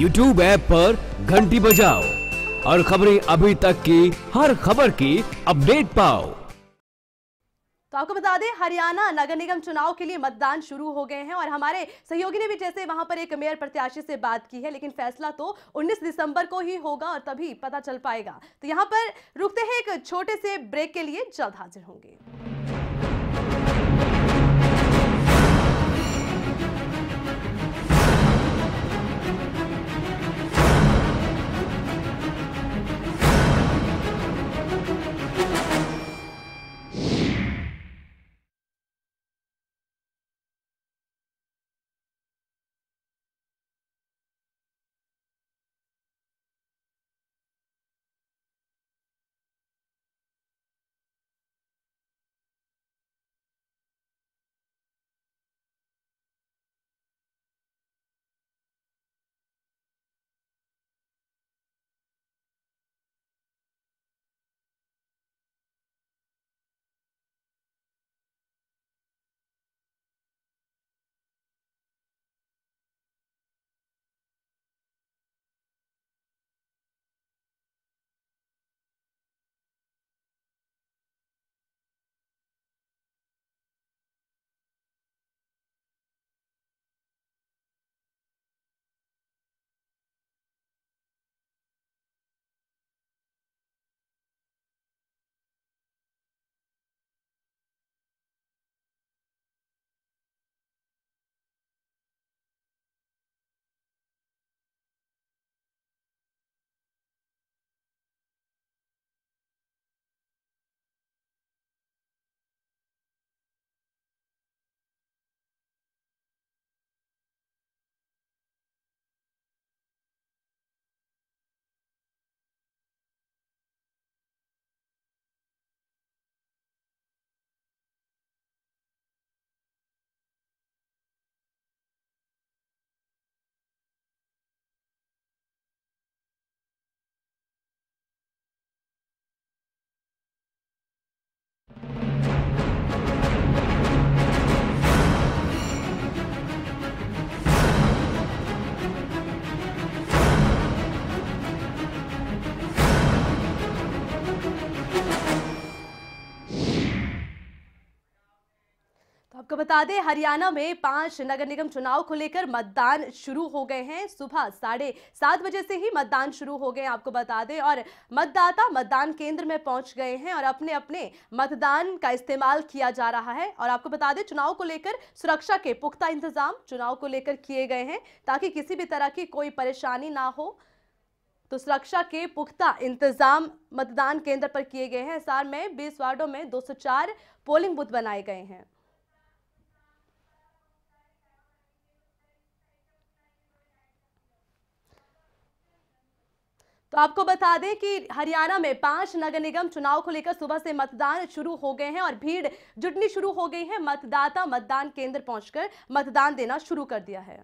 YouTube app पर घंटी बजाओ और खबरें अभी तक की हर खबर की अपडेट पाओ तो आपको बता दें हरियाणा नगर निगम चुनाव के लिए मतदान शुरू हो गए हैं और हमारे सहयोगी ने भी जैसे वहां पर एक मेयर प्रत्याशी से बात की है लेकिन फैसला तो 19 दिसंबर को ही होगा और तभी पता चल पाएगा तो यहां पर रुकते हैं एक छोटे से ब्रेक के लिए जल्द हाजिर होंगे आपको बता दें हरियाणा में पांच नगर निगम चुनाव को लेकर मतदान शुरू हो गए हैं सुबह साढ़े सात बजे से ही मतदान शुरू हो गए आपको बता दें और मतदाता मतदान केंद्र में पहुंच गए हैं और अपने अपने मतदान का इस्तेमाल किया जा रहा है और आपको बता दें चुनाव को लेकर सुरक्षा के पुख्ता इंतजाम चुनाव को लेकर किए गए हैं ताकि किसी भी तरह की कोई परेशानी ना हो तो सुरक्षा के पुख्ता इंतजाम मतदान केंद्र पर किए गए हैं सार में बीस वार्डों में 204 पोलिंग बूथ बनाए गए हैं तो आपको बता दें कि हरियाणा में पांच नगर निगम चुनाव को लेकर सुबह से मतदान शुरू हो गए हैं और भीड़ जुटनी शुरू हो गई है मतदाता मतदान केंद्र पहुंचकर मतदान देना शुरू कर दिया है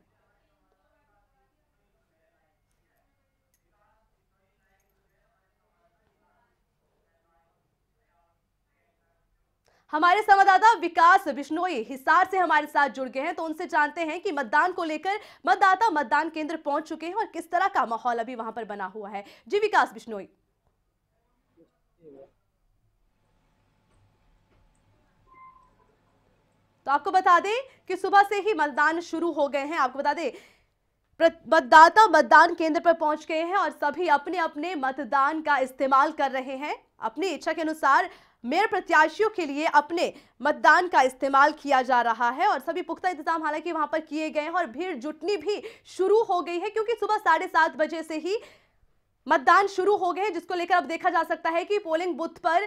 हमारे संवाददाता विकास बिश्नोई हिसार से हमारे साथ जुड़ गए हैं तो उनसे जानते हैं कि मतदान को लेकर मतदाता मतदान केंद्र पहुंच चुके हैं और किस तरह का माहौल अभी वहां पर बना हुआ है जी विकास बिश्नोई तो आपको बता दें कि सुबह से ही मतदान शुरू हो गए हैं आपको बता दें मतदाता मतदान केंद्र पर पहुंच गए हैं और सभी अपने अपने मतदान का इस्तेमाल कर रहे हैं अपनी इच्छा के अनुसार मेयर प्रत्याशियों के लिए अपने मतदान का इस्तेमाल किया जा रहा है और सभी पुख्ता इंतजाम हालांकि वहां पर किए गए हैं और भीड़ जुटनी भी शुरू हो गई है क्योंकि सुबह साढ़े सात बजे से ही मतदान शुरू हो गए हैं जिसको लेकर अब देखा जा सकता है कि पोलिंग बूथ पर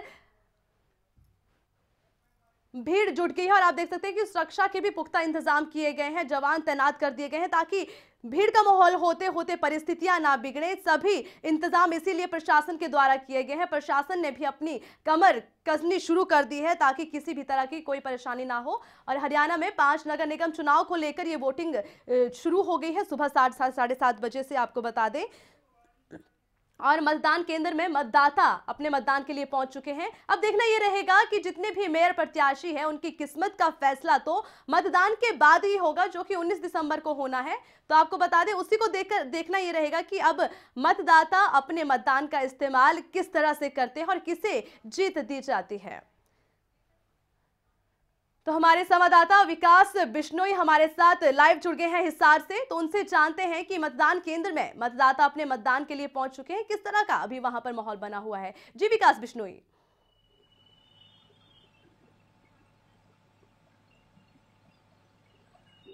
भीड़ जुट गई है और आप देख सकते हैं कि सुरक्षा के भी पुख्ता इंतजाम किए गए हैं जवान तैनात कर दिए गए हैं ताकि भीड़ का माहौल होते होते परिस्थितियां ना बिगड़े सभी इंतजाम इसीलिए प्रशासन के द्वारा किए गए हैं प्रशासन ने भी अपनी कमर कसनी शुरू कर दी है ताकि किसी भी तरह की कोई परेशानी ना हो और हरियाणा में पांच नगर निगम चुनाव को लेकर ये वोटिंग शुरू हो गई है सुबह सात साढ़े सात बजे से आपको बता दें और मतदान केंद्र में मतदाता अपने मतदान के लिए पहुंच चुके हैं अब देखना यह रहेगा कि जितने भी मेयर प्रत्याशी हैं उनकी किस्मत का फैसला तो मतदान के बाद ही होगा जो कि 19 दिसंबर को होना है तो आपको बता दें उसी को देखकर देखना यह रहेगा कि अब मतदाता अपने मतदान का इस्तेमाल किस तरह से करते हैं और किसे जीत दी जाती है तो हमारे संवाददाता विकास बिश्नोई हमारे साथ लाइव जुड़ गए हैं हिसार से तो उनसे जानते हैं कि मतदान केंद्र में मतदाता अपने मतदान के लिए पहुंच चुके हैं किस तरह का अभी वहां पर माहौल बना हुआ है जी विकास बिश्नोई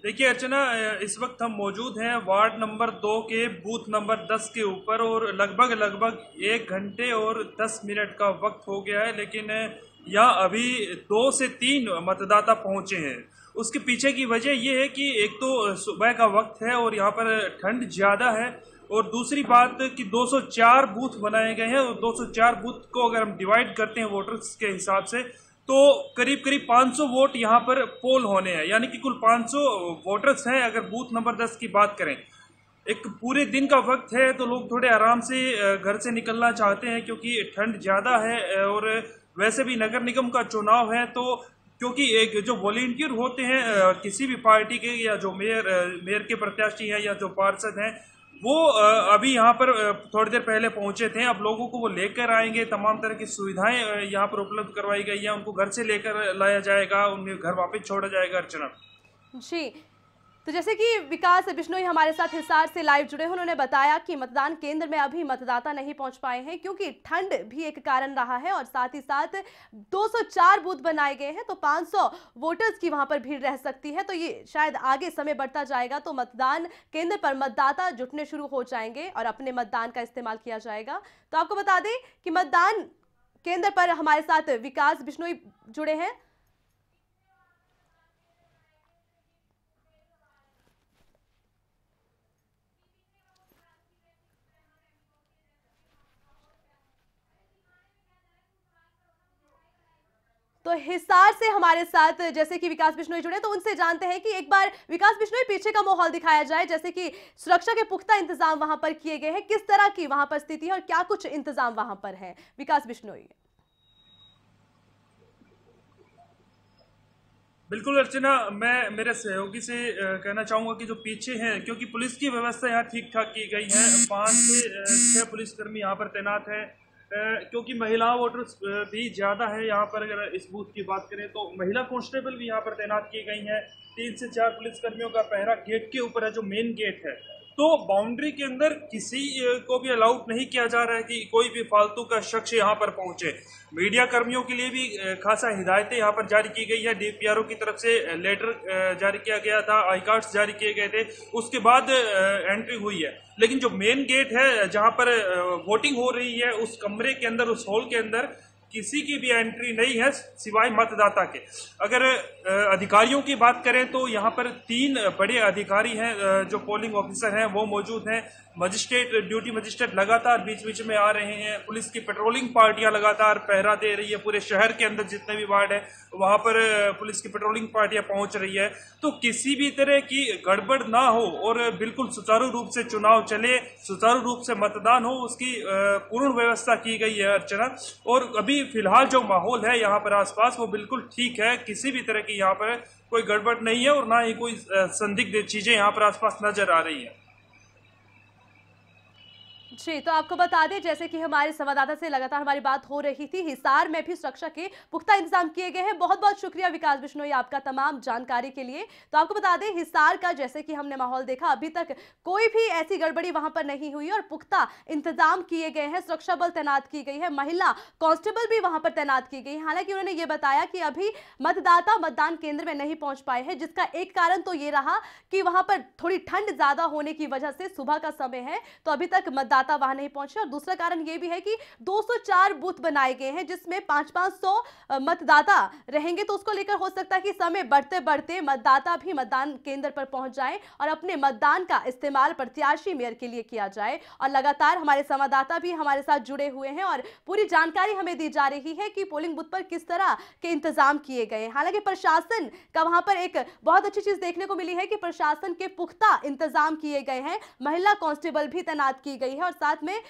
देखिए अर्चना इस वक्त हम मौजूद हैं वार्ड नंबर दो के बूथ नंबर दस के ऊपर और लगभग लगभग एक घंटे और दस मिनट का वक्त हो गया है लेकिन यहाँ अभी दो से तीन मतदाता पहुँचे हैं उसके पीछे की वजह यह है कि एक तो सुबह का वक्त है और यहाँ पर ठंड ज़्यादा है और दूसरी बात कि 204 बूथ बनाए गए हैं और 204 बूथ को अगर हम डिवाइड करते हैं वोटर्स के हिसाब से तो करीब करीब 500 वोट यहाँ पर पोल होने हैं यानी कि कुल 500 वोटर्स हैं अगर बूथ नंबर 10 की बात करें एक पूरे दिन का वक्त है तो लोग थोड़े आराम से घर से निकलना चाहते हैं क्योंकि ठंड ज़्यादा है और वैसे भी नगर निगम का चुनाव है तो क्योंकि एक जो वॉलेंटियर होते हैं किसी भी पार्टी के या जो मेयर मेयर के प्रत्याशी हैं या जो पार्षद हैं वो अभी यहाँ पर थोड़ी देर पहले पहुँचे थे अब लोगों को वो लेकर आएंगे तमाम तरह की सुविधाएं यहाँ पर उपलब्ध करवाई गई है उनको घर से लेकर लाया जाएगा उन्हें घर वापस छोड़ा जाएगा अर्चना जी तो जैसे कि विकास बिश्नोई हमारे साथ हिसार से लाइव जुड़े हैं उन्होंने बताया कि मतदान केंद्र में अभी मतदाता नहीं पहुंच पाए हैं क्योंकि ठंड भी एक कारण रहा है और साथ ही साथ 204 बूथ बनाए गए हैं तो 500 वोटर्स की वहां पर भीड़ रह सकती है तो ये शायद आगे समय बढ़ता जाएगा तो मतदान केंद्र पर मतदाता जुटने शुरू हो जाएंगे और अपने मतदान का इस्तेमाल किया जाएगा तो आपको बता दें कि मतदान केंद्र पर हमारे साथ विकास बिश्नोई जुड़े हैं तो हिसार से हमारे साथ जैसे कि विकास बिश्नोई जुड़े तो उनसे जानते हैं कि एक बार विकास बिश्नोई पीछे का माहौल दिखाया जाए जैसे कि सुरक्षा के पुख्ता इंतजाम वहां पर किए गए हैं किस तरह की वहां पर स्थिति है और क्या कुछ इंतजाम वहां पर है विकास बिश्नोई बिल्कुल अर्चना मैं मेरे सहयोगी से कहना चाहूंगा कि जो पीछे हैं क्योंकि पुलिस की व्यवस्था यहाँ ठीक ठाक की गई है पांच से छह पुलिसकर्मी यहाँ पर तैनात हैं क्योंकि महिला वोटर्स भी ज़्यादा है यहाँ पर अगर इस बूथ की बात करें तो महिला कॉन्स्टेबल भी यहाँ पर तैनात की गई हैं तीन से चार पुलिसकर्मियों का पहरा गेट के ऊपर है जो मेन गेट है तो बाउंड्री के अंदर किसी को भी अलाउड नहीं किया जा रहा है कि कोई भी फालतू का शख्स यहाँ पर पहुँचे मीडिया कर्मियों के लिए भी खासा हिदायतें यहाँ पर जारी की गई है डीपीआरओ की तरफ से लेटर जारी किया गया था आई कार्ड्स जारी किए गए थे उसके बाद एंट्री हुई है लेकिन जो मेन गेट है जहाँ पर वोटिंग हो रही है उस कमरे के अंदर उस हॉल के अंदर किसी की भी एंट्री नहीं है सिवाय मतदाता के अगर अधिकारियों की बात करें तो यहाँ पर तीन बड़े अधिकारी हैं जो पोलिंग ऑफिसर हैं वो मौजूद हैं मजिस्ट्रेट ड्यूटी मजिस्ट्रेट लगातार बीच बीच में आ रहे हैं पुलिस की पेट्रोलिंग पार्टियां लगातार पहरा दे रही है पूरे शहर के अंदर जितने भी वार्ड है वहां पर पुलिस की पेट्रोलिंग पार्टियां पहुंच रही है तो किसी भी तरह की गड़बड़ ना हो और बिल्कुल सुचारू रूप से चुनाव चले सुचारू रूप से मतदान हो उसकी पूर्ण व्यवस्था की गई है अर्चना और अभी फ़िलहाल जो माहौल है यहाँ पर आसपास वो बिल्कुल ठीक है किसी भी तरह की यहाँ पर कोई गड़बड़ नहीं है और ना ही कोई संदिग्ध चीज़ें यहाँ पर आसपास नज़र आ रही है जी तो आपको बता दें जैसे कि हमारे संवाददाता से लगातार हमारी बात हो रही थी हिसार में भी सुरक्षा के पुख्ता इंतजाम किए गए हैं बहुत बहुत शुक्रिया विकास बिश्नोई आपका तमाम जानकारी के लिए तो आपको बता दें हिसार का जैसे कि हमने माहौल देखा अभी तक कोई भी ऐसी गड़बड़ी वहां पर नहीं हुई और पुख्ता इंतजाम किए गए हैं सुरक्षा बल तैनात की गई है महिला कॉन्स्टेबल भी वहां पर तैनात की गई हालांकि उन्होंने ये बताया कि अभी मतदाता मतदान केंद्र में नहीं पहुंच पाए हैं जिसका एक कारण तो ये रहा कि वहां पर थोड़ी ठंड ज्यादा होने की वजह से सुबह का समय है तो अभी तक मतदाता मतदाता वहां नहीं पहुंचे और दूसरा कारण यह भी है कि 204 बूथ बनाए गए हैं जिसमें पांच पांच सौ मतदाता रहेंगे तो उसको लेकर हो सकता है कि समय बढ़ते बढ़ते मतदाता भी मतदान केंद्र पर पहुंच जाए और अपने मतदान का इस्तेमाल प्रत्याशी मेयर के लिए किया जाए और लगातार हमारे संवाददाता भी हमारे साथ जुड़े हुए हैं और पूरी जानकारी हमें दी जा रही है कि पोलिंग बूथ पर किस तरह के इंतजाम किए गए हालांकि प्रशासन का वहां पर एक बहुत अच्छी चीज देखने को मिली है कि प्रशासन के पुख्ता इंतजाम किए गए हैं महिला कांस्टेबल भी तैनात की गई है और और साथ में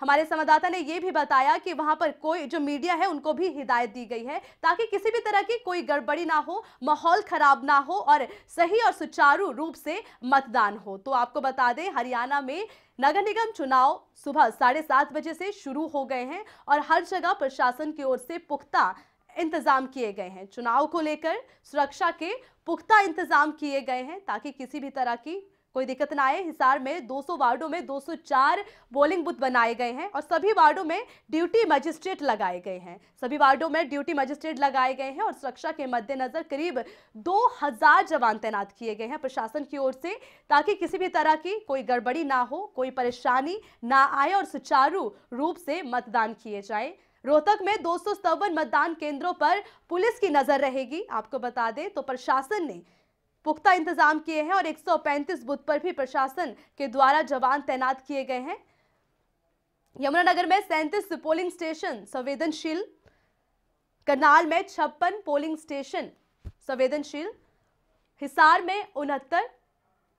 हमारे संवाददाता ने यह भी बताया कि वहां पर कोई जो मीडिया है उनको भी हिदायत दी गई है ताकि किसी भी तरह की कोई गड़बड़ी ना हो माहौल खराब ना हो और सही और सुचारू रूप से मतदान हो तो आपको बता दें हरियाणा में नगर निगम चुनाव सुबह साढ़े सात बजे से शुरू हो गए हैं और हर जगह प्रशासन की ओर से पुख्ता इंतजाम किए गए हैं चुनाव को लेकर सुरक्षा के पुख्ता इंतजाम किए गए हैं ताकि किसी भी तरह की कोई दिक्कत ना आए हिसार में 200 वार्डो में 204 बोलिंग बूथ बनाए गए हैं और सभी वार्डो में ड्यूटी मजिस्ट्रेट लगाए गए हैं सभी वार्डो में ड्यूटी मजिस्ट्रेट लगाए गए हैं और सुरक्षा के मद्देनज़र करीब 2000 जवान तैनात किए गए हैं प्रशासन की ओर से ताकि किसी भी तरह की कोई गड़बड़ी ना हो कोई परेशानी ना आए और सुचारू रूप से मतदान किए जाए रोहतक में दो मतदान केंद्रों पर पुलिस की नज़र रहेगी आपको बता दें तो प्रशासन ने पुख्ता इंतजाम किए हैं और 135 बूथ पर भी प्रशासन के द्वारा जवान तैनात किए गए हैं यमुनानगर में सैंतीस पोलिंग स्टेशन संवेदनशील करनाल में छप्पन पोलिंग स्टेशन संवेदनशील हिसार में उनहत्तर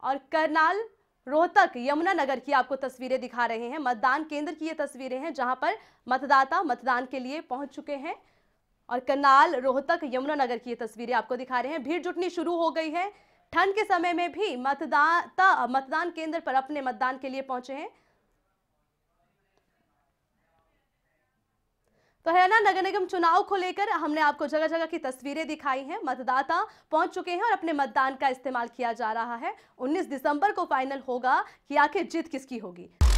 और करनाल रोहतक यमुनानगर की आपको तस्वीरें दिखा रहे हैं मतदान केंद्र की ये तस्वीरें हैं जहां पर मतदाता मतदान के लिए पहुंच चुके हैं और कनाल रोहतक यमुनानगर की ये तस्वीरें आपको दिखा रहे हैं भीड़ जुटनी शुरू हो गई है ठंड के समय में भी मतदाता मतदान केंद्र पर अपने मतदान के लिए पहुंचे हैं तो हरियाणा नगर निगम चुनाव को लेकर हमने आपको जगह जगह की तस्वीरें दिखाई हैं मतदाता पहुंच चुके हैं और अपने मतदान का इस्तेमाल किया जा रहा है 19 दिसंबर को फाइनल होगा कि आखिर जीत किसकी होगी